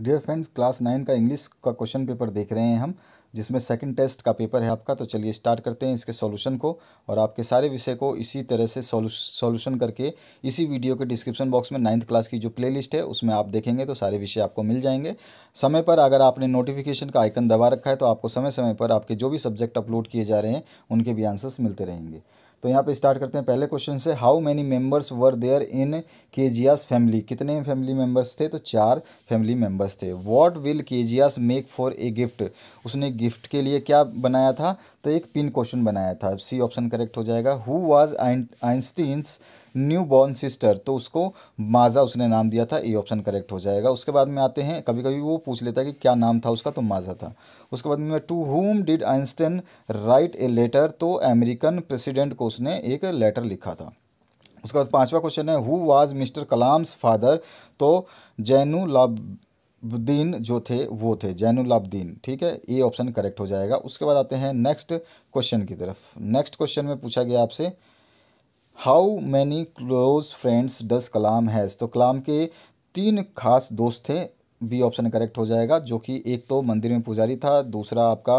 dear friends class nine का English का question paper देख रहे हैं हम जिसमें सेकंड टेस्ट का पेपर है आपका तो चलिए स्टार्ट करते हैं इसके सॉल्यूशन को और आपके सारे विषय को इसी तरह से सॉल्यूशन करके इसी वीडियो के डिस्क्रिप्शन बॉक्स में नाइन्थ क्लास की जो प्लेलिस्ट है उसमें आप देखेंगे तो सारे विषय आपको मिल जाएंगे समय पर अगर आपने नोटिफिकेशन का आइकन दबा रखा है तो आपको समय समय पर आपके जो भी सब्जेक्ट अपलोड किए जा रहे हैं उनके भी आंसर्स मिलते रहेंगे तो यहाँ पे स्टार्ट करते हैं पहले क्वेश्चन से how many members were there in के फैमिली कितने फैमिली मेंबर्स थे तो चार फैमिली मेंबर्स थे व्हाट विल के मेक फॉर ए गिफ्ट उसने गिफ्ट के लिए क्या बनाया था तो एक पिन क्वेश्चन बनाया था सी ऑप्शन करेक्ट हो जाएगा who was Einstein's new born sister तो उसको माजा उसने नाम दिया था ए ऑप्शन करेक्ट हो जाएगा उसके बाद में आते हैं कभी कभी वो पूछ लेता है कि क्या नाम था उसका तो माजा था उसके बाद में to whom did Einstein write a letter तो अमेरिकन प्रेसिडेंट को उसने एक लेटर लिखा था उसके बाद पांचवा क्वेश्चन है who was Mr Kalam's father तो जैनू लाभ जो थे वो थे जैनुलाब्दीन ठीक है ये ऑप्शन करेक्ट हो जाएगा उसके बाद आते हैं नेक्स्ट क्वेश्चन की तरफ नेक्स्ट क्वेश्चन में पूछा गया आपसे how many close friends does Kalam has तो कलाम के तीन खास दोस्त थे बी ऑप्शन करेक्ट हो जाएगा जो कि एक तो मंदिर में पुजारी था दूसरा आपका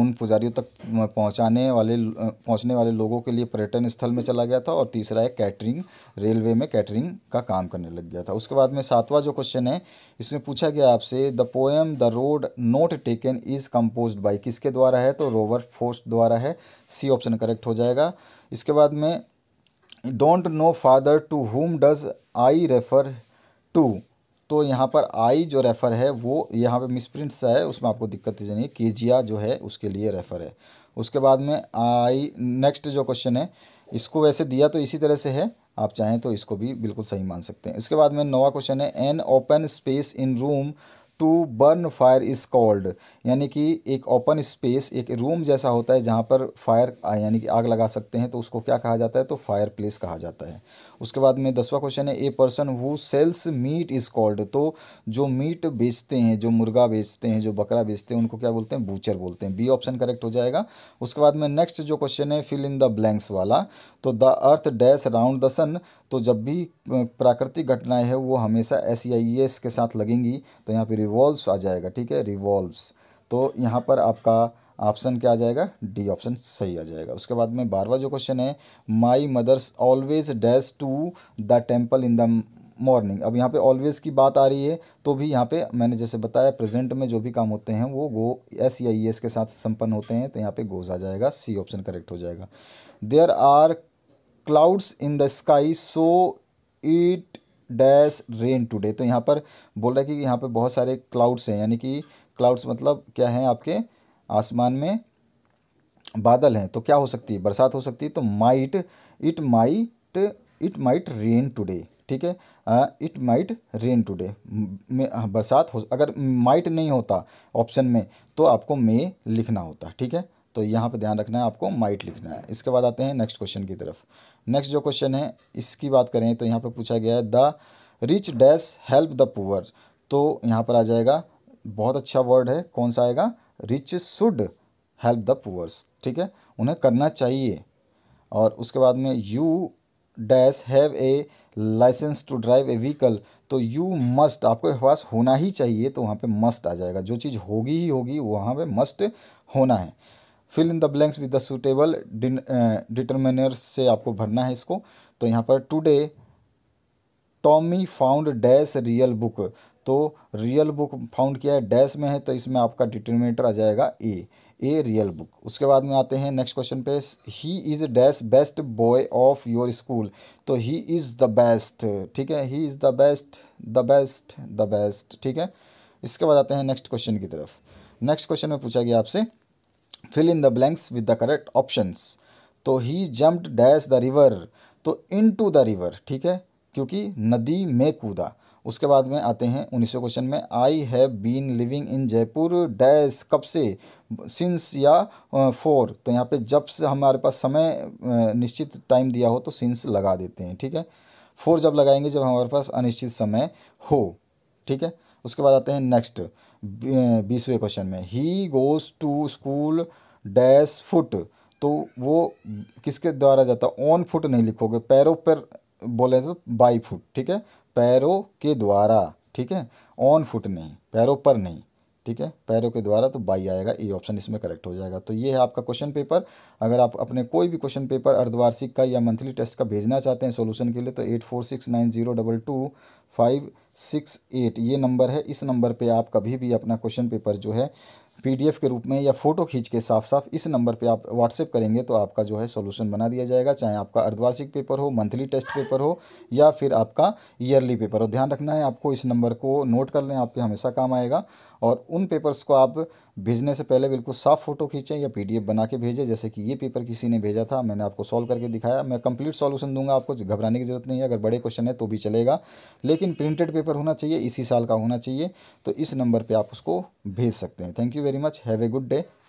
उन पुजारियों तक पहुंचाने वाले पहुंचने वाले लोगों के लिए पर्यटन स्थल में चला गया था और तीसरा है कैटरिंग रेलवे में कैटरिंग का काम करने लग गया था उसके बाद में सातवां जो क्वेश्चन है इसमें पूछा गया आपसे the poem the road not taken is compose by किसके द्वारा है तो रोवर फोर्स द्वारा है सी ऑप्शन करेक्ट हो जाएगा इसके बाद में don't know father to whom does I refer to तो यहाँ पर आई जो रेफ़र है वो यहाँ पे मिसप्रिंट सा है उसमें आपको दिक्कत नहीं केजिया जो है उसके लिए रेफ़र है उसके बाद में आई नेक्स्ट जो क्वेश्चन है इसको वैसे दिया तो इसी तरह से है आप चाहें तो इसको भी बिल्कुल सही मान सकते हैं इसके बाद में नवा क्वेश्चन है an open space in room to burn fire is called यानी कि एक ओपन स्पेस एक रूम जैसा होता है जहाँ पर फायर यानी कि आग लगा सकते हैं तो उसको क्या कहा जाता है तो फायर प्लेस कहा जाता है उसके बाद में दसवा क्वेश्चन है a person who sells meat is called तो जो मीट बेचते हैं जो मुर्गा बेचते हैं जो बकरा बेचते हैं उनको क्या बोलते हैं बूचर बोलते हैं बी ऑप्शन करेक्ट हो जाएगा उसके बाद में नेक्स्ट जो क्वेश्चन है फिल इन द ब्लैंक्स वाला तो the earth dash round the sun तो जब भी प्राकृतिक घटनाएं है वो हमेशा एस आई एस के साथ लगेंगी तो यहाँ पर रिवॉल्व्स आ जाएगा ठीक है रिवॉल्व्स तो यहाँ पर आपका ऑप्शन क्या आ जाएगा डी ऑप्शन सही आ जाएगा उसके बाद में बारवा जो क्वेश्चन है my mother's always dash to the temple in the morning अब यहाँ पे ऑलवेज की बात आ रही है तो भी यहाँ पे मैंने जैसे बताया प्रेजेंट में जो भी काम होते हैं वो गो एस या ई एस के साथ संपन्न होते हैं तो यहाँ पे गोज आ जाएगा सी ऑप्शन करेक्ट हो जाएगा there are clouds in the sky so it dash rain today तो यहाँ पर बोल रहा है कि यहाँ पर बहुत सारे क्लाउड्स हैं यानी कि क्लाउड्स मतलब क्या हैं आपके आसमान में बादल हैं तो क्या हो सकती है बरसात हो सकती है तो might it might it might rain today ठीक है इट माइट रेन टुडे बरसात हो अगर माइट नहीं होता ऑप्शन में तो आपको मे लिखना होता ठीक है तो यहाँ पे ध्यान रखना है आपको माइट लिखना है इसके बाद आते हैं नेक्स्ट क्वेश्चन की तरफ नेक्स्ट जो क्वेश्चन है इसकी बात करें तो यहाँ पे पूछा गया है the rich dash help the poor तो यहाँ पर आ जाएगा बहुत अच्छा वर्ड है कौन सा आएगा rich should help the poors ठीक है उन्हें करना चाहिए और उसके बाद में you dash have a licence to drive a vehicle तो यू मस्ट आपको पास होना ही चाहिए तो वहाँ पे मस्ट आ जाएगा जो चीज़ होगी ही होगी वहाँ पे मस्ट होना है fill in the blanks with the suitable determiner से आपको भरना है इसको तो यहाँ पर today Tommy found dash real book तो रियल बुक फाउंड किया है डैश में है तो इसमें आपका डिटर्मिनेटर आ जाएगा ए ए रियल बुक उसके बाद में आते हैं नेक्स्ट क्वेश्चन पे he is dash best boy of your school तो ही इज़ द बेस्ट ठीक है he is the best the best the best ठीक है इसके बाद आते हैं नेक्स्ट क्वेश्चन की तरफ नेक्स्ट क्वेश्चन में पूछा गया आपसे fill in the blanks with the correct options तो he jumped dash the river तो इन टू द रिवर ठीक है क्योंकि नदी में कूदा उसके बाद में आते हैं उन्नीसवें क्वेश्चन में I have been living in Jaipur dash कब से सिंस या फोर तो यहाँ पे जब से हमारे पास समय निश्चित टाइम दिया हो तो सिंस लगा देते हैं ठीक है फोर जब लगाएंगे जब हमारे पास अनिश्चित समय हो ठीक है उसके बाद आते हैं नेक्स्ट बीसवें क्वेश्चन में he goes to school dash foot तो वो किसके द्वारा जाता ऑन फुट नहीं लिखोगे पैरों पर बोले तो बाई फुट ठीक है पैरों के द्वारा ठीक है ऑन फुट नहीं पैरों पर नहीं ठीक है पैरों के द्वारा तो बाई आएगा ए ऑप्शन इसमें करेक्ट हो जाएगा तो ये है आपका क्वेश्चन पेपर अगर आप अपने कोई भी क्वेश्चन पेपर अर्धवार्षिक का या मंथली टेस्ट का भेजना चाहते हैं सोल्यूशन के लिए तो eight four six nine zero double two five six eight ये नंबर है इस नंबर पे आप कभी भी अपना क्वेश्चन पेपर जो है पीडीएफ के रूप में या फ़ोटो खींच के साफ साफ इस नंबर पे आप व्हाट्सएप करेंगे तो आपका जो है सॉल्यूशन बना दिया जाएगा चाहे आपका अर्धवार्षिक पेपर हो मंथली टेस्ट पेपर हो या फिर आपका ईयरली पेपर हो ध्यान रखना है आपको इस नंबर को नोट कर लें आपके हमेशा काम आएगा और उन पेपर्स को आप भेजने से पहले बिल्कुल साफ फ़ोटो खींचें या पीडीएफ बना के भेजें जैसे कि ये पेपर किसी ने भेजा था मैंने आपको सॉल्व करके दिखाया मैं कंप्लीट सॉल्यूशन दूंगा आपको घबराने की ज़रूरत नहीं है अगर बड़े क्वेश्चन है तो भी चलेगा लेकिन प्रिंटेड पेपर होना चाहिए इसी साल का होना चाहिए तो इस नंबर पर आप उसको भेज सकते हैं thank you very much have a good day